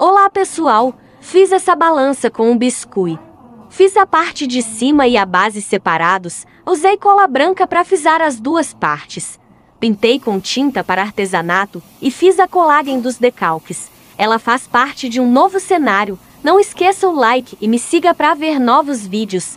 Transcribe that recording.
Olá pessoal, fiz essa balança com um biscuit. Fiz a parte de cima e a base separados, usei cola branca para fisar as duas partes. Pintei com tinta para artesanato e fiz a colagem dos decalques. Ela faz parte de um novo cenário. Não esqueça o like e me siga para ver novos vídeos.